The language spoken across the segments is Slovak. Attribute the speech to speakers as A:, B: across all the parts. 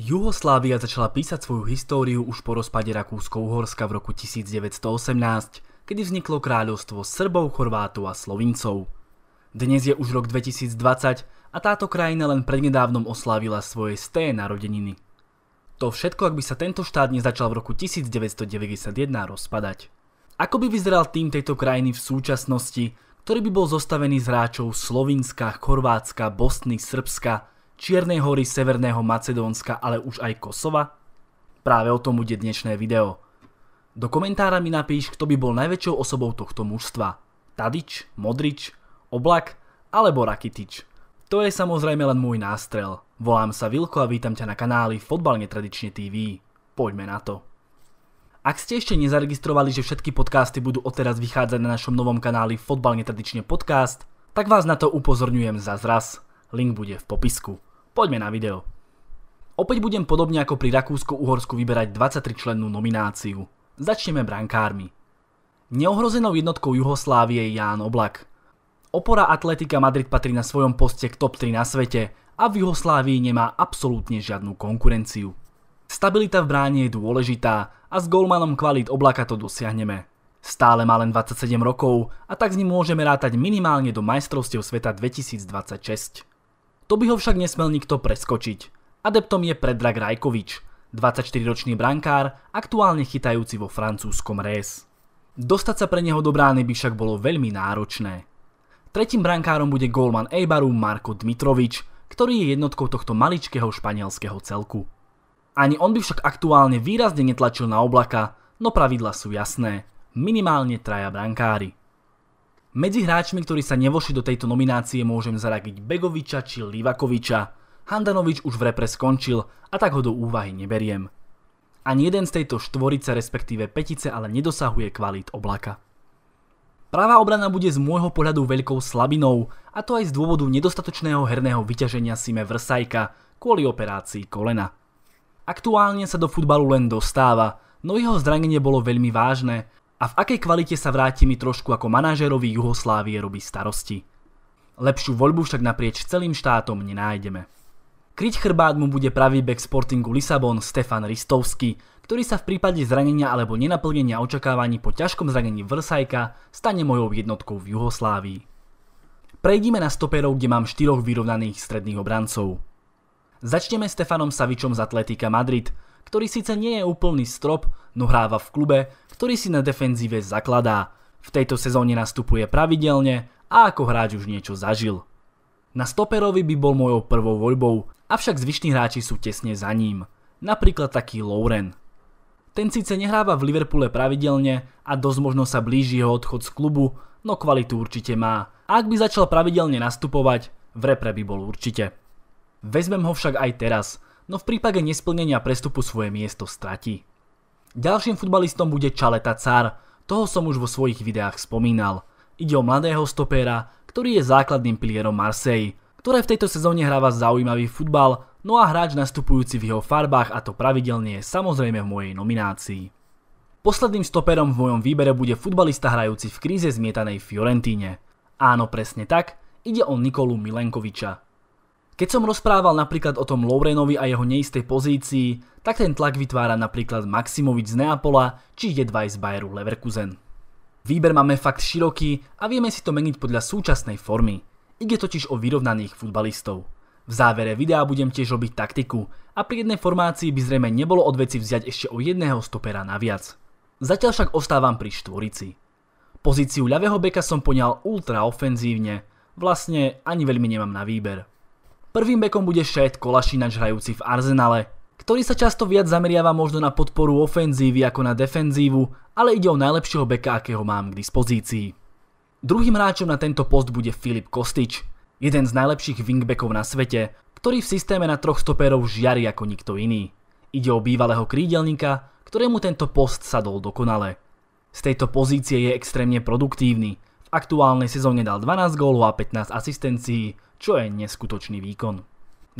A: Juhoslávia začala písať svoju históriu už po rozpade Rakúsko-Uhorska v roku 1918, kedy vzniklo kráľovstvo Srbov, Chorvátov a Slovincov. Dnes je už rok 2020 a táto krajina len prednedávnom oslávila svoje sté narodeniny. To všetko, ak by sa tento štát nezačal v roku 1991 rozpadať. Ako by vyzeral tým tejto krajiny v súčasnosti, ktorý by bol zostavený z hráčov Slovinska, Chorvátska, Bosny, Srbska, Čiernej hory, Severného Macedónska, ale už aj Kosova? Práve o tom bude dnešné video. Do komentára mi napíš, kto by bol najväčšou osobou tohto mužstva. Tadič, Modrič, Oblak alebo Rakitič. To je samozrejme len môj nástrel. Volám sa Vilko a vítam ťa na kanáli Fotbal netradične TV. Poďme na to. Ak ste ešte nezaregistrovali, že všetky podcasty budú odteraz vychádzať na našom novom kanáli Fotbal netradične podcast, tak vás na to upozorňujem za zraz. Link bude v popisku. Poďme na video. Opäť budem podobne ako pri Rakúsko uhorsku vyberať 23 člennú nomináciu. Začneme brankármi. Neohrozenou jednotkou Juhoslávie je Ján Oblak. Opora Atletika Madrid patrí na svojom poste k top 3 na svete a v Juhoslávii nemá absolútne žiadnu konkurenciu. Stabilita v bráne je dôležitá a s golmanom kvalít Oblaka to dosiahneme. Stále má len 27 rokov a tak s ním môžeme rátať minimálne do majstrovstiev sveta 2026. To by ho však nesmel nikto preskočiť. Adeptom je Predrag Rajkovič, 24-ročný brankár, aktuálne chytajúci vo francúzskom rés. Dostať sa pre neho do brány by však bolo veľmi náročné. Tretím brankárom bude gólman Eibaru Marko Dmitrovič, ktorý je jednotkou tohto maličkého španielského celku. Ani on by však aktuálne výrazne netlačil na oblaka, no pravidla sú jasné. Minimálne traja brankári. Medzi hráčmi, ktorí sa nevošli do tejto nominácie, môžem zaradiť Begoviča či Livakoviča. Handanovič už v repre skončil a tak ho do úvahy neberiem. Ani jeden z tejto štvorice, respektíve petice, ale nedosahuje kvalít oblaka. Pravá obrana bude z môjho pohľadu veľkou slabinou, a to aj z dôvodu nedostatočného herného vyťaženia Sime Vrsajka kvôli operácii kolena. Aktuálne sa do futbalu len dostáva, no jeho zranenie bolo veľmi vážne a v akej kvalite sa vráti mi trošku ako manažerovi Juhoslávie robí starosti. Lepšiu voľbu však naprieč celým štátom nenájdeme. Kryť chrbát mu bude pravý bek Sportingu Lisabon Stefan Ristovský, ktorý sa v prípade zranenia alebo nenaplnenia očakávaní po ťažkom zranení Vrsajka stane mojou jednotkou v Juhoslávii. Prejdime na stoperov, kde mám štyroch vyrovnaných stredných obrancov. Začneme Stefanom Savičom z Atletika Madrid, ktorý síce nie je úplný strop, no hráva v klube, ktorý si na defenzíve zakladá. V tejto sezóne nastupuje pravidelne a ako hráč už niečo zažil. Na stoperovi by bol mojou prvou voľbou, avšak zvyšní hráči sú tesne za ním. Napríklad taký Lauren. Ten síce nehráva v Liverpoole pravidelne a dosť možno sa blíži jeho odchod z klubu, no kvalitu určite má. A ak by začal pravidelne nastupovať, v repre by bol určite. Vezmem ho však aj teraz, no v prípade nesplnenia prestupu svoje miesto stratí. Ďalším futbalistom bude Čaleta Car, toho som už vo svojich videách spomínal. Ide o mladého stopéra, ktorý je základným pilierom Marseille, ktoré v tejto sezóne hráva zaujímavý futbal, no a hráč nastupujúci v jeho farbách a to pravidelne je samozrejme v mojej nominácii. Posledným stoperom v mojom výbere bude futbalista hrajúci v kríze zmietanej Fiorentíne. Áno, presne tak, ide o Nikolu Milenkoviča. Keď som rozprával napríklad o tom Lourenovi a jeho neistej pozícii, tak ten tlak vytvára napríklad Maximovič z Neapola či Jedvaj z Bayeru Leverkusen. Výber máme fakt široký a vieme si to meniť podľa súčasnej formy. Ide totiž o vyrovnaných futbalistov. V závere videa budem tiež robiť taktiku a pri jednej formácii by zrejme nebolo od veci vziať ešte o jedného stopera naviac. Zatiaľ však ostávam pri štvorici. Pozíciu ľavého beka som poňal ultra ofenzívne, vlastne ani veľmi nemám na výber. Prvým bekom bude Shed Kolašinač hrajúci v Arsenale, ktorý sa často viac zameriava možno na podporu ofenzívy ako na defenzívu, ale ide o najlepšieho beka, akého mám k dispozícii. Druhým hráčom na tento post bude Filip Kostič, jeden z najlepších wingbackov na svete, ktorý v systéme na troch stoperov žiari ako nikto iný. Ide o bývalého krídelníka, ktorému tento post sadol dokonale. Z tejto pozície je extrémne produktívny, v aktuálnej sezóne dal 12 gólov a 15 asistencií, čo je neskutočný výkon.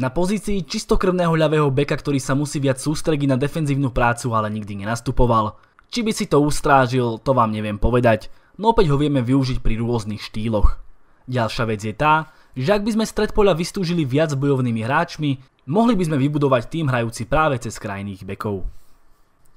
A: Na pozícii čistokrvného ľavého beka, ktorý sa musí viac sústrediť na defenzívnu prácu, ale nikdy nenastupoval. Či by si to ustrážil, to vám neviem povedať, no opäť ho vieme využiť pri rôznych štýloch. Ďalšia vec je tá, že ak by sme stred poľa vystúžili viac bojovnými hráčmi, mohli by sme vybudovať tým hrajúci práve cez krajných bekov.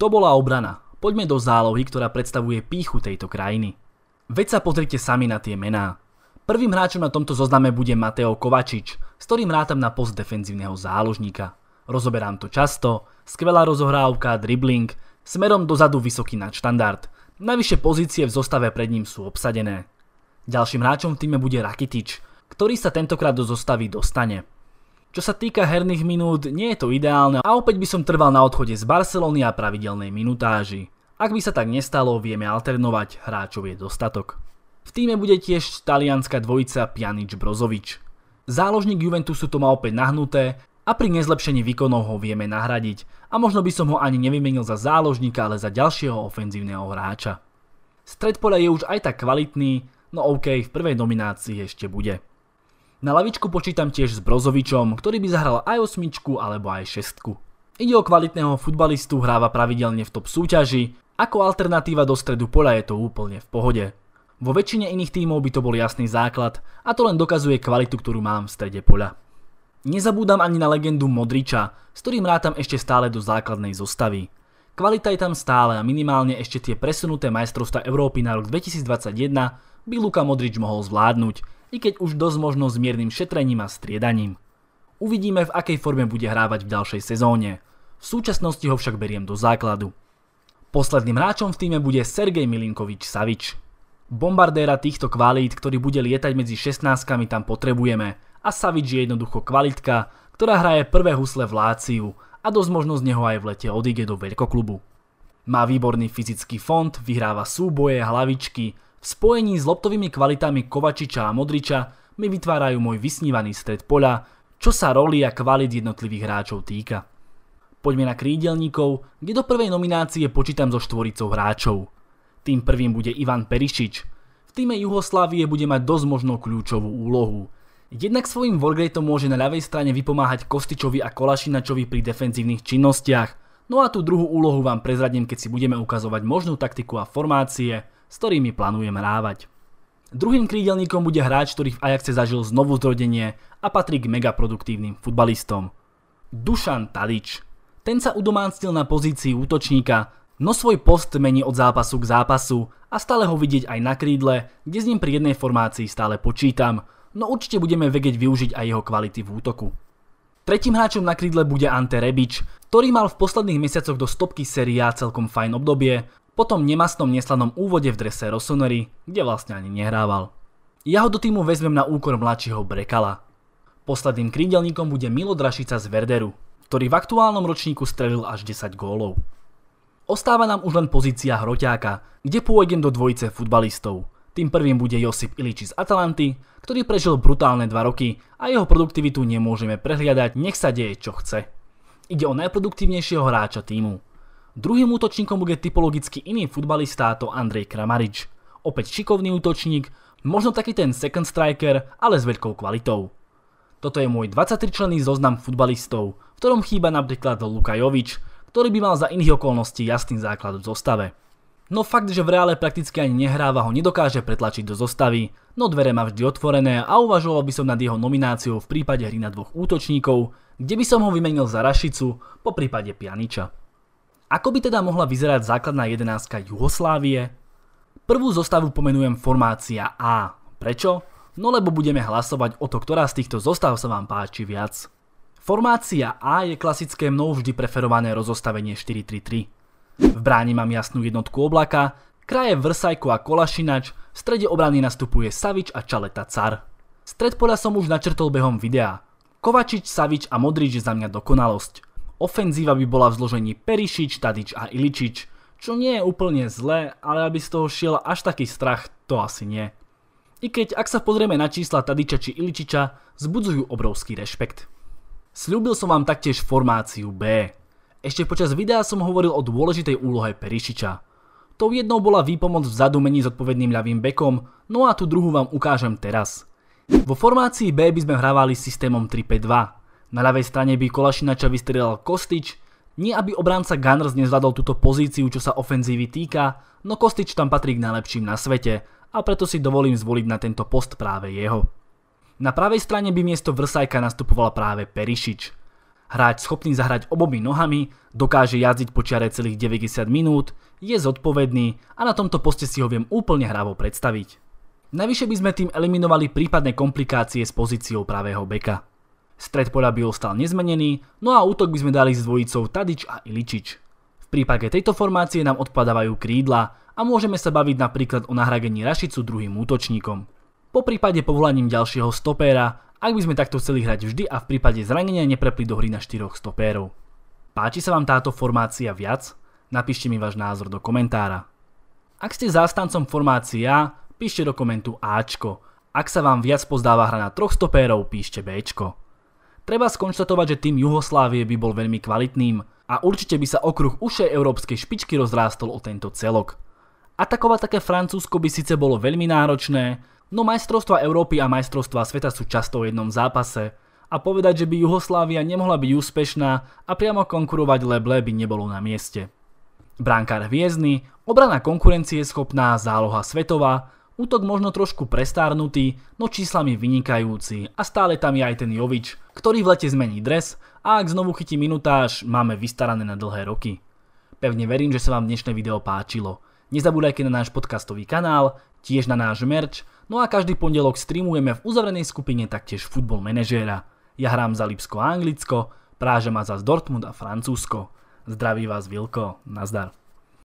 A: To bola obrana. Poďme do zálohy, ktorá predstavuje píchu tejto krajiny. Veď sa pozrite sami na tie mená. Prvým hráčom na tomto zozname bude Mateo Kovačič, s ktorým rátam na post defenzívneho záložníka. Rozoberám to často, skvelá rozohrávka, dribbling, smerom dozadu vysoký štandard, najvyššie pozície v zostave pred ním sú obsadené. Ďalším hráčom v týme bude Rakitič, ktorý sa tentokrát do zostavy dostane. Čo sa týka herných minút, nie je to ideálne a opäť by som trval na odchode z Barcelony a pravidelnej minutáži. Ak by sa tak nestalo, vieme alternovať, hráčov je dostatok. V týme bude tiež talianská dvojica Pjanic Brozovič. Záložník Juventusu to má opäť nahnuté a pri nezlepšení výkonov ho vieme nahradiť a možno by som ho ani nevymenil za záložníka, ale za ďalšieho ofenzívneho hráča. Stred pole je už aj tak kvalitný, no OK, v prvej nominácii ešte bude. Na lavičku počítam tiež s Brozovičom, ktorý by zahral aj osmičku alebo aj šestku. Ide o kvalitného futbalistu, hráva pravidelne v top súťaži, ako alternatíva do stredu pola je to úplne v pohode. Vo väčšine iných tímov by to bol jasný základ a to len dokazuje kvalitu, ktorú mám v strede poľa. Nezabúdam ani na legendu Modriča, s ktorým rátam ešte stále do základnej zostavy. Kvalita je tam stále a minimálne ešte tie presunuté majstrovstva Európy na rok 2021 by Luka Modrič mohol zvládnuť, i keď už dosť možno s miernym šetrením a striedaním. Uvidíme, v akej forme bude hrávať v ďalšej sezóne. V súčasnosti ho však beriem do základu. Posledným hráčom v týme bude Sergej Milinkovič Savič. Bombardéra týchto kvalít, ktorý bude lietať medzi 16 tam potrebujeme. A Savage je jednoducho kvalitka, ktorá hraje prvé husle v Láciu a dosť možno z neho aj v lete odíde do veľkoklubu. Má výborný fyzický fond, vyhráva súboje, hlavičky. V spojení s loptovými kvalitami Kovačiča a Modriča mi vytvárajú môj vysnívaný stred poľa, čo sa roli a kvalit jednotlivých hráčov týka. Poďme na krídelníkov, kde do prvej nominácie počítam so štvoricou hráčov. Tým prvým bude Ivan Perišič. V týme Juhoslávie bude mať dosť možno kľúčovú úlohu. Jednak svojim workrateom môže na ľavej strane vypomáhať Kostičovi a Kolašinačovi pri defenzívnych činnostiach. No a tú druhú úlohu vám prezradím, keď si budeme ukazovať možnú taktiku a formácie, s ktorými plánujem rávať. Druhým krídelníkom bude hráč, ktorý v Ajaxe zažil znovu zrodenie a patrí k megaproduktívnym futbalistom. Dušan Talič. Ten sa udomácnil na pozícii útočníka, no svoj post mení od zápasu k zápasu a stále ho vidieť aj na krídle, kde s ním pri jednej formácii stále počítam, no určite budeme vedieť využiť aj jeho kvality v útoku. Tretím hráčom na krídle bude Ante Rebič, ktorý mal v posledných mesiacoch do stopky série celkom fajn obdobie, po tom nemastnom neslanom úvode v drese Rossoneri, kde vlastne ani nehrával. Ja ho do týmu vezmem na úkor mladšieho Brekala. Posledným krídelníkom bude Milo Drašica z Verderu, ktorý v aktuálnom ročníku strelil až 10 gólov. Ostáva nám už len pozícia hroťáka, kde pôjdem do dvojice futbalistov. Tým prvým bude Josip Iliči z Atalanty, ktorý prežil brutálne 2 roky a jeho produktivitu nemôžeme prehliadať, nech sa deje čo chce. Ide o najproduktívnejšieho hráča týmu. Druhým útočníkom bude typologicky iný futbalista, to Andrej Kramarič. Opäť šikovný útočník, možno taký ten second striker, ale s veľkou kvalitou. Toto je môj 23-členný zoznam futbalistov, v ktorom chýba napríklad Luka Jovič, ktorý by mal za iných okolností jasný základ v zostave. No fakt, že v reále prakticky ani nehráva ho nedokáže pretlačiť do zostavy, no dvere má vždy otvorené a uvažoval by som nad jeho nomináciou v prípade hry na dvoch útočníkov, kde by som ho vymenil za Rašicu, po prípade Pianiča. Ako by teda mohla vyzerať základná jedenáctka Juhoslávie? Prvú zostavu pomenujem formácia A. Prečo? No lebo budeme hlasovať o to, ktorá z týchto zostav sa vám páči viac. Formácia A je klasické mnou vždy preferované rozostavenie 4-3-3. V bráni mám jasnú jednotku oblaka, kraje Vrsajko a Kolašinač, v strede obrany nastupuje Savič a Čaleta Car. Stred poda som už načrtol behom videa. Kovačič, Savič a Modrič je za mňa dokonalosť. Ofenzíva by bola v zložení Perišič, Tadič a Iličič, čo nie je úplne zlé, ale aby z toho šiel až taký strach, to asi nie. I keď, ak sa pozrieme na čísla Tadiča či Iličiča, zbudzujú obrovský rešpekt. Sľúbil som vám taktiež formáciu B. Ešte počas videa som hovoril o dôležitej úlohe Perišiča. Tou jednou bola výpomoc v zadumení s odpovedným ľavým bekom, no a tú druhú vám ukážem teraz. Vo formácii B by sme hrávali s systémom 3-5-2. Na ľavej strane by Kolašinača vystrelal Kostič, nie aby obránca Gunners nezvládol túto pozíciu, čo sa ofenzívy týka, no Kostič tam patrí k najlepším na svete a preto si dovolím zvoliť na tento post práve jeho. Na pravej strane by miesto Vrsajka nastupoval práve Perišič. Hráč schopný zahrať obomi nohami, dokáže jazdiť po čiare celých 90 minút, je zodpovedný a na tomto poste si ho viem úplne hravo predstaviť. Najvyššie by sme tým eliminovali prípadné komplikácie s pozíciou pravého beka. Stred poľa by ostal nezmenený, no a útok by sme dali s dvojicou Tadič a Iličič. V prípade tejto formácie nám odpadávajú krídla a môžeme sa baviť napríklad o nahradení Rašicu druhým útočníkom po prípade povolaním ďalšieho stopéra, ak by sme takto chceli hrať vždy a v prípade zranenia neprepli do hry na 4 stopérov. Páči sa vám táto formácia viac? Napíšte mi váš názor do komentára. Ak ste zástancom formácie A, píšte do komentu Ačko. Ak sa vám viac pozdáva hra na troch stopérov, píšte Bčko. Treba skonštatovať, že tým Juhoslávie by bol veľmi kvalitným a určite by sa okruh ušej európskej špičky rozrástol o tento celok. Atakovať také Francúzsko by síce bolo veľmi náročné, no majstrovstva Európy a majstrovstva sveta sú často v jednom zápase a povedať, že by Juhoslávia nemohla byť úspešná a priamo konkurovať Leble by nebolo na mieste. Brankár hviezdny, obrana konkurencie schopná, záloha svetová, útok možno trošku prestárnutý, no číslami vynikajúci a stále tam je aj ten Jovič, ktorý v lete zmení dres a ak znovu chytí minutáž, máme vystarané na dlhé roky. Pevne verím, že sa vám dnešné video páčilo. Nezabúdajte na náš podcastový kanál, tiež na náš merch, no a každý pondelok streamujeme v uzavrenej skupine taktiež futbol manažéra. Ja hrám za Lipsko a Anglicko, práže ma za Dortmund a Francúzsko. Zdraví vás Vilko, nazdar.